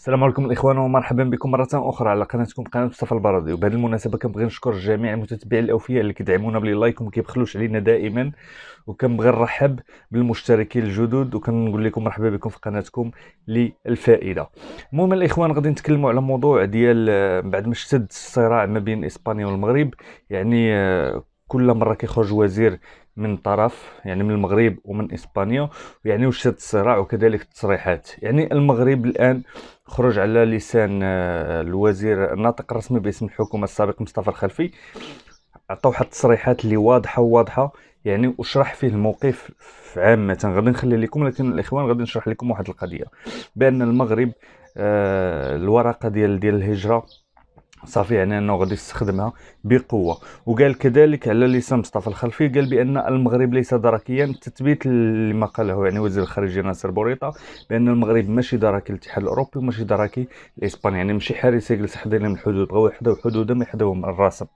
السلام عليكم الاخوان ومرحبا بكم مره اخرى على قناتكم قناه مصطفى البرادي وبهذه المناسبه كنبغي نشكر جميع المتتبعين الاوفياء اللي كيدعمونا باللايك وما كيبخلوش علينا دائما وكنبغي نرحب بالمشتركين الجدد وكنقول لكم مرحبا بكم في قناتكم للفائده المهم الاخوان غادي نتكلموا على موضوع ديال آه، بعد ما اشتد الصراع ما بين اسبانيا والمغرب يعني آه، كل مره كيخرج وزير من طرف يعني من المغرب ومن اسبانيا يعني وش هذا الصراع وكذلك التصريحات يعني المغرب الان خرج على لسان آه، الوزير الناطق الرسمي باسم الحكومه السابق مصطفى الخلفي عطى واحد التصريحات اللي واضحه وواضحه يعني وشرح فيه الموقف في عامه غادي نخلي لكم لكن الاخوان غادي نشرح لكم واحد القضيه بان المغرب آه، الورقه ديال ديال الهجره صافي يعني انه غادي يستخدمها بقوه وقال كذلك على لسان مصطفى الخلفي قال بان المغرب ليس دركيا تثبيت لما قاله يعني وزير الخارجيه ناصر بوريطه بان المغرب ماشي دركي الاتحاد الاوروبي وماشي دركي الاسبان يعني ماشي حارس يجلس حدا من الحدود غو يحداو حدودا ما من الرسم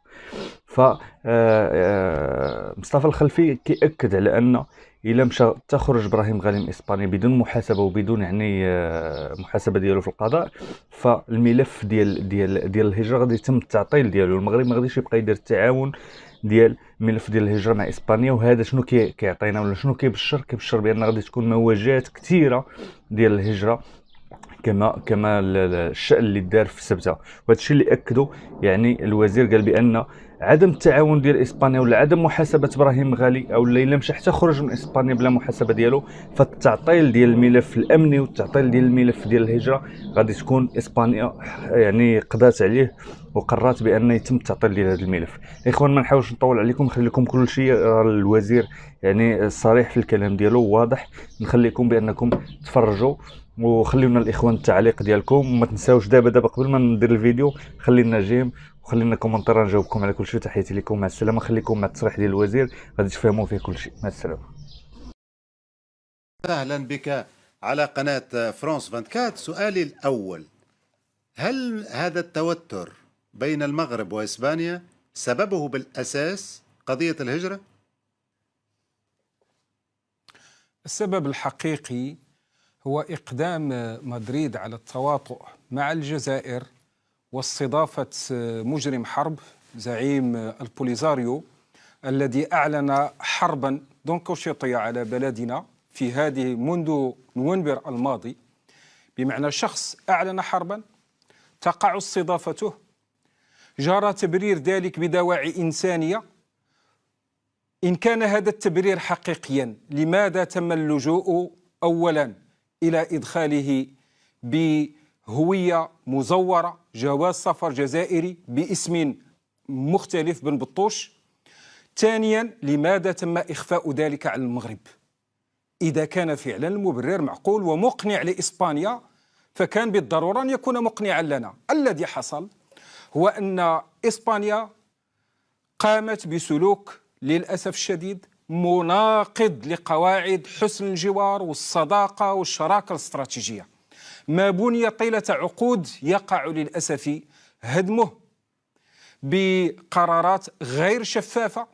ف آه، آه، مصطفى الخلفي كيأكد على ان الا مشى تخرج ابراهيم غانم اسبانيا بدون محاسبه وبدون يعني آه، محاسبه ديالو في القضاء فالملف ديال ديال ديال الهجره غادي يتم التعطيل ديالو المغرب ما غاديش يبقى يدير التعاون ديال ملف ديال الهجره مع اسبانيا وهذا شنو كيعطينا ولا شنو كيبشر كيبشر بان غادي تكون مواجهات كثيره ديال الهجره كما كما الشأن اللي دار في سبته وهذا الشيء اللي اكدوا يعني الوزير قال بان عدم التعاون ديال اسبانيا ولا عدم محاسبه ابراهيم غالي او الا مشى حتى خرج من اسبانيا بلا محاسبه ديالو فالتعطيل ديال الملف الامني والتعطيل ديال الملف ديال الهجره غادي تكون اسبانيا يعني قضات عليه وقررت بان يتم التعطيل ديال هذا الملف اخوان ما نحاولش نطول عليكم لكم كل شيء آه، الوزير يعني صريح في الكلام ديالو واضح نخليكم بانكم تفرجوا وخليونا الاخوان التعليق ديالكم وما تنساوش دابا دابا قبل ما ندير الفيديو خلينا جيم وخلينا لنا كومنتار نجاوبكم على كل شيء تحياتي لكم مع السلامه خليكم مع التصريح ديال الوزير غادي تفهموا فيه كل شيء مع السلامه اهلا بك على قناه فرانس 24 سؤالي الاول هل هذا التوتر بين المغرب واسبانيا سببه بالاساس قضيه الهجره السبب الحقيقي هو إقدام مدريد على التواطؤ مع الجزائر واستضافة آه، مجرم حرب زعيم آه، البوليزاريو الذي أعلن حربا دونكوشيطية على بلدنا في هذه منذ نوفمبر الماضي بمعنى شخص أعلن حربا تقع استضافته جرى تبرير ذلك بدواعي إنسانية إن كان هذا التبرير حقيقيا لماذا تم اللجوء أولا إلى إدخاله ب هوية مزورة جواز سفر جزائري باسم مختلف بن بطوش ثانيا لماذا تم إخفاء ذلك على المغرب إذا كان فعلا المبرر معقول ومقنع لإسبانيا فكان بالضرورة أن يكون مقنعا لنا الذي حصل هو أن إسبانيا قامت بسلوك للأسف الشديد مناقض لقواعد حسن الجوار والصداقة والشراكة الاستراتيجية ما بني طيلة عقود يقع للأسف هدمه بقرارات غير شفافة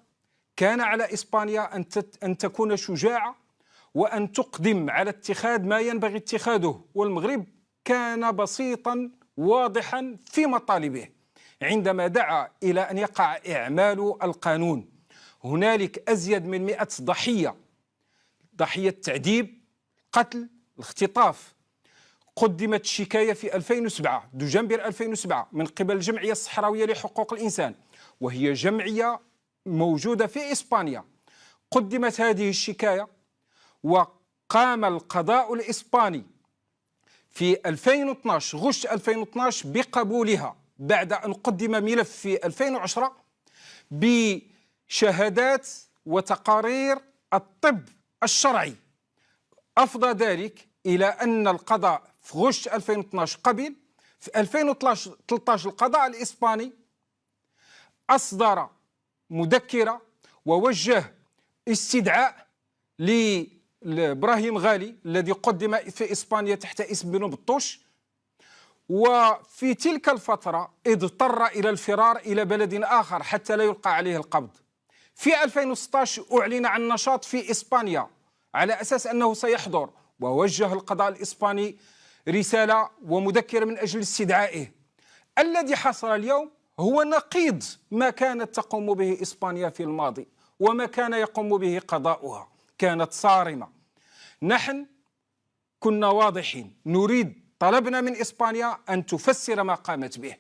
كان على إسبانيا أن, أن تكون شجاعة وأن تقدم على اتخاذ ما ينبغي اتخاذه والمغرب كان بسيطا واضحا في مطالبه عندما دعا إلى أن يقع إعمال القانون هنالك أزيد من مئة ضحية ضحية تعذيب قتل الاختطاف قدمت شكاية في 2007 دجنبر 2007 من قبل الجمعية الصحراوية لحقوق الإنسان وهي جمعية موجودة في إسبانيا قدمت هذه الشكاية وقام القضاء الإسباني في 2012 غش 2012 بقبولها بعد أن قدم ملف في 2010 بشهادات وتقارير الطب الشرعي أفضى ذلك إلى أن القضاء في غش 2012 قبل في 2013 القضاء الإسباني أصدر مذكرة ووجه استدعاء لإبراهيم غالي الذي قدم في إسبانيا تحت اسم بن بطوش وفي تلك الفترة اضطر إلى الفرار إلى بلد آخر حتى لا يلقى عليه القبض في 2016 أعلن عن نشاط في إسبانيا على أساس أنه سيحضر ووجه القضاء الإسباني رسالة ومذكرة من أجل استدعائه الذي حصل اليوم هو نقيض ما كانت تقوم به إسبانيا في الماضي وما كان يقوم به قضاؤها كانت صارمة نحن كنا واضحين نريد طلبنا من إسبانيا أن تفسر ما قامت به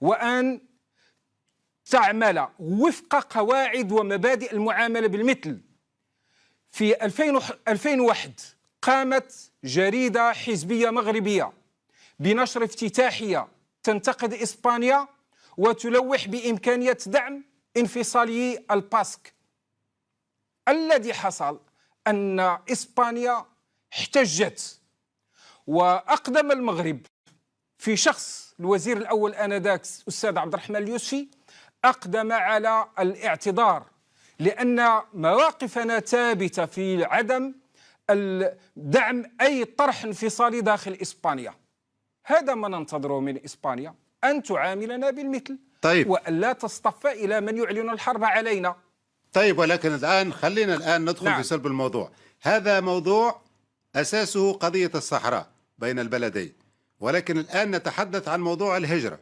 وأن تعمل وفق قواعد ومبادئ المعاملة بالمثل في 2001 قامت جريدة حزبية مغربية بنشر افتتاحية تنتقد إسبانيا وتلوح بإمكانية دعم انفصالي الباسك الذي حصل أن إسبانيا احتجت وأقدم المغرب في شخص الوزير الأول آنذاك الأستاذ عبد الرحمن اليوسفي أقدم على الاعتذار لأن مواقفنا ثابتة في عدم دعم أي طرح انفصالي داخل إسبانيا هذا ما ننتظره من إسبانيا أن تعاملنا بالمثل طيب وأن لا تصطف إلى من يعلن الحرب علينا طيب ولكن الآن خلينا الآن ندخل نعم. في سلب الموضوع هذا موضوع أساسه قضية الصحراء بين البلدين ولكن الآن نتحدث عن موضوع الهجرة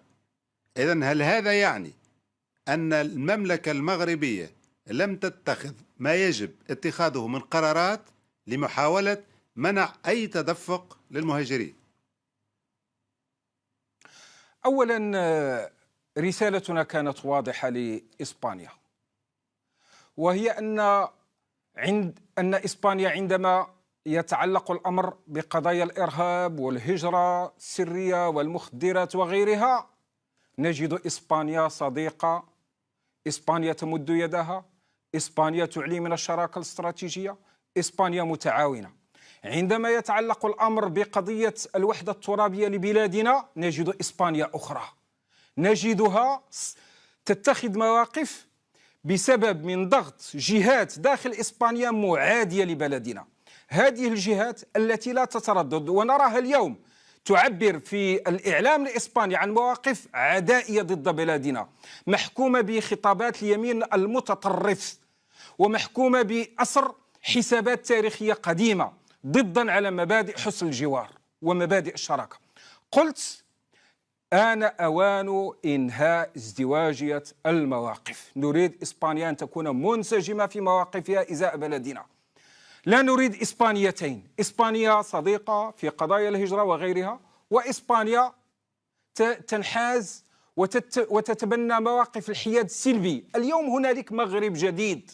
إذا هل هذا يعني أن المملكة المغربية لم تتخذ ما يجب اتخاذه من قرارات لمحاولة منع أي تدفق للمهاجرين أولا رسالتنا كانت واضحة لإسبانيا وهي أن عند أن إسبانيا عندما يتعلق الأمر بقضايا الإرهاب والهجرة السرية والمخدرات وغيرها نجد إسبانيا صديقة إسبانيا تمد يدها إسبانيا تعلي من الشراكة الاستراتيجية إسبانيا متعاونة عندما يتعلق الأمر بقضية الوحدة الترابية لبلادنا نجد إسبانيا أخرى نجدها تتخذ مواقف بسبب من ضغط جهات داخل إسبانيا معادية لبلدنا هذه الجهات التي لا تتردد ونراها اليوم تعبر في الإعلام الإسباني عن مواقف عدائية ضد بلادنا محكومة بخطابات اليمين المتطرف ومحكومة بأسر حسابات تاريخية قديمة ضدا على مبادئ حسن الجوار ومبادئ الشراكة قلت آن أوان إنهاء ازدواجية المواقف نريد إسبانيا أن تكون منسجمة في مواقفها إزاء بلدنا لا نريد إسبانيتين إسبانيا صديقة في قضايا الهجرة وغيرها وإسبانيا تنحاز وتتبنى مواقف الحياد السلبي اليوم هنالك مغرب جديد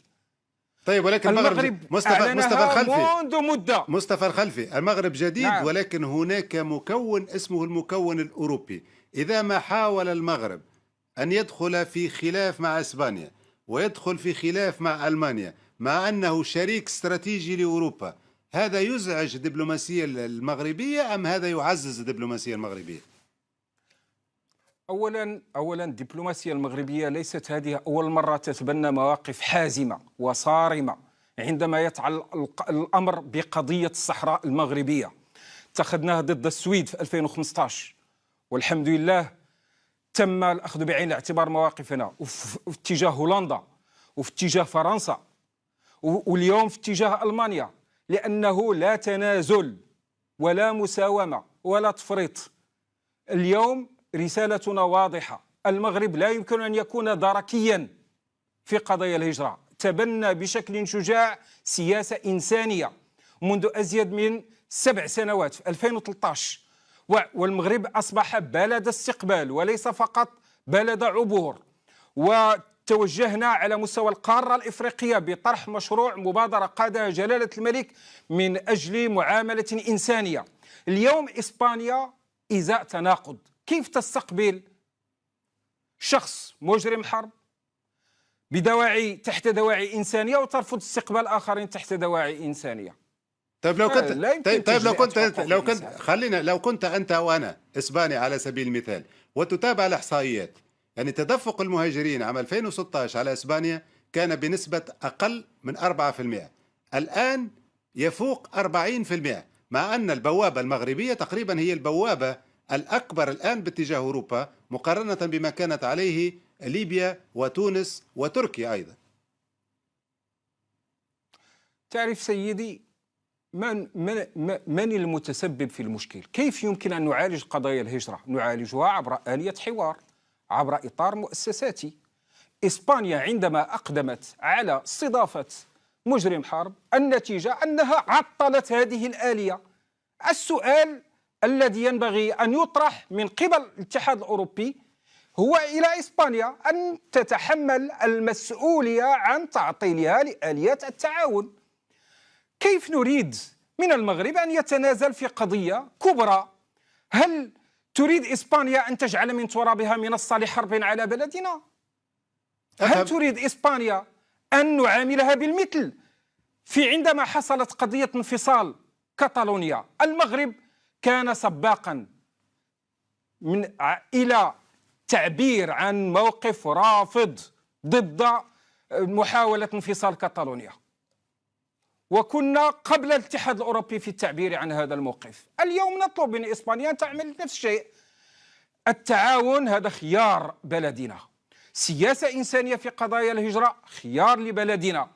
طيب ولكن المغرب مصطفى مصطفى الخلفي منذ مدة مصطفى الخلفي المغرب جديد نعم. ولكن هناك مكون اسمه المكون الأوروبي إذا ما حاول المغرب أن يدخل في خلاف مع إسبانيا ويدخل في خلاف مع ألمانيا مع أنه شريك استراتيجي لأوروبا هذا يزعج الدبلوماسية المغربية أم هذا يعزز الدبلوماسية المغربية؟ اولا اولا الدبلوماسيه المغربيه ليست هذه اول مره تتبنى مواقف حازمه وصارمه عندما يتعلق الامر بقضيه الصحراء المغربيه اتخذناها ضد السويد في 2015 والحمد لله تم الاخذ بعين الاعتبار مواقفنا وفي اتجاه هولندا وفي اتجاه فرنسا واليوم في اتجاه المانيا لانه لا تنازل ولا مساومه ولا تفريط اليوم رسالتنا واضحه المغرب لا يمكن ان يكون دركيا في قضايا الهجره تبنى بشكل شجاع سياسه انسانيه منذ ازيد من سبع سنوات في 2013 والمغرب اصبح بلد استقبال وليس فقط بلد عبور وتوجهنا على مستوى القاره الافريقيه بطرح مشروع مبادره قادها جلاله الملك من اجل معامله انسانيه اليوم اسبانيا ازاء تناقض كيف تستقبل شخص مجرم حرب بدواعي تحت دواعي انسانيه وترفض استقبال اخرين تحت دواعي انسانيه طيب لو آه، كنت طيب, طيب لو كنت لو كنت خلينا لو كنت انت وانا اسباني على سبيل المثال وتتابع الاحصائيات يعني تدفق المهاجرين عام 2016 على اسبانيا كان بنسبه اقل من 4% الان يفوق 40% مع ان البوابه المغربيه تقريبا هي البوابه الأكبر الآن باتجاه أوروبا مقارنة بما كانت عليه ليبيا وتونس وتركيا أيضا تعرف سيدي من, من, من المتسبب في المشكل كيف يمكن أن نعالج قضايا الهجرة نعالجها عبر آلية حوار عبر إطار مؤسساتي إسبانيا عندما أقدمت على استضافة مجرم حرب النتيجة أنها عطلت هذه الآلية السؤال الذي ينبغي أن يطرح من قبل الاتحاد الأوروبي هو إلى إسبانيا أن تتحمل المسؤولية عن تعطيلها لاليات التعاون كيف نريد من المغرب أن يتنازل في قضية كبرى هل تريد إسبانيا أن تجعل من ترابها منصة لحرب على بلدنا؟ هل تريد إسبانيا أن نعاملها بالمثل في عندما حصلت قضية انفصال كاتالونيا المغرب كان سباقا من الى تعبير عن موقف رافض ضد محاوله انفصال كاتالونيا وكنا قبل الاتحاد الاوروبي في التعبير عن هذا الموقف اليوم نطلب من اسبانيا ان تعمل نفس الشيء التعاون هذا خيار بلدنا سياسه انسانيه في قضايا الهجره خيار لبلدنا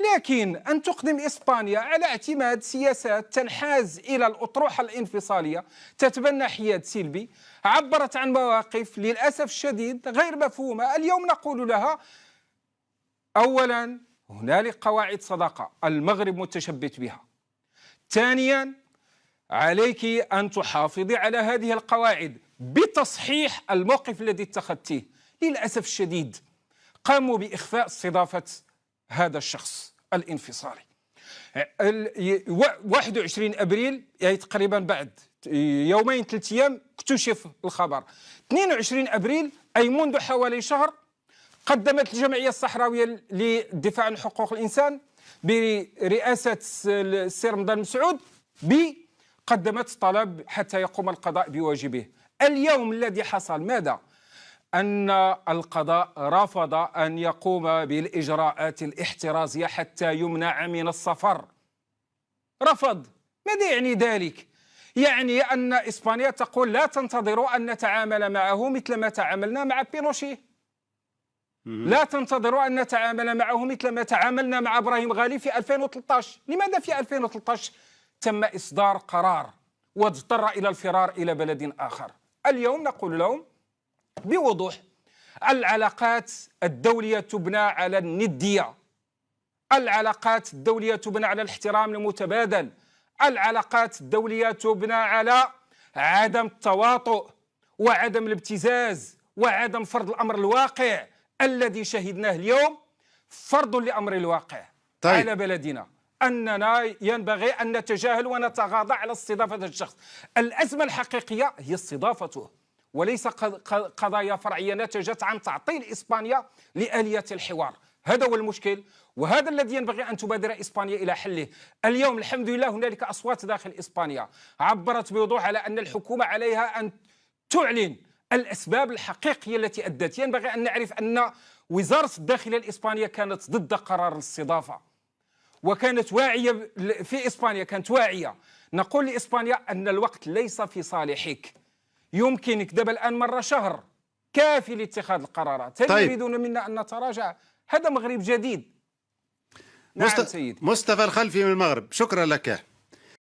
لكن أن تقدم إسبانيا على اعتماد سياسات تنحاز إلى الأطروحة الانفصالية تتبنى حياد سلبي عبرت عن مواقف للأسف الشديد غير مفهومة اليوم نقول لها أولا هنالك قواعد صداقة المغرب متشبت بها ثانيا عليك أن تحافظي على هذه القواعد بتصحيح الموقف الذي اتخذتيه للأسف الشديد قاموا بإخفاء استضافة هذا الشخص الانفصالي 21 ابريل يعني تقريبا بعد يومين ثلاث ايام اكتشف الخبر 22 ابريل اي منذ حوالي شهر قدمت الجمعيه الصحراويه للدفاع عن حقوق الانسان برئاسه السي رمضان مسعود قدمت طلب حتى يقوم القضاء بواجبه اليوم الذي حصل ماذا أن القضاء رفض أن يقوم بالإجراءات الاحترازية حتى يمنع من السفر رفض ماذا يعني ذلك؟ يعني أن إسبانيا تقول لا تنتظروا أن نتعامل معه مثل ما تعاملنا مع بينوشي لا تنتظروا أن نتعامل معه مثل ما تعاملنا مع إبراهيم غالي في 2013 لماذا في 2013 تم إصدار قرار واضطر إلى الفرار إلى بلد آخر اليوم نقول لهم بوضوح العلاقات الدولية تبنى على الندية العلاقات الدولية تبنى على الاحترام المتبادل العلاقات الدولية تبنى على عدم التواطؤ وعدم الابتزاز وعدم فرض الأمر الواقع الذي شهدناه اليوم فرض لأمر الواقع طيب. على بلدنا أننا ينبغي أن نتجاهل ونتغاضى على استضافة الشخص الأزمة الحقيقية هي استضافته وليس قضايا فرعية نتجت عن تعطيل إسبانيا لآلية الحوار هذا هو المشكل وهذا الذي ينبغي أن تبادر إسبانيا إلى حله اليوم الحمد لله هنالك أصوات داخل إسبانيا عبرت بوضوح على أن الحكومة عليها أن تعلن الأسباب الحقيقية التي أدت ينبغي أن نعرف أن وزارة الداخلية الإسبانية كانت ضد قرار الاستضافة وكانت واعية في إسبانيا كانت واعية نقول لإسبانيا أن الوقت ليس في صالحك يمكنك دابا الان مره شهر كافي لاتخاذ القرارات هل طيب. يريدون منا ان نتراجع هذا مغرب جديد نعم مست... سيدي مصطفى الخلفي من المغرب شكرا لك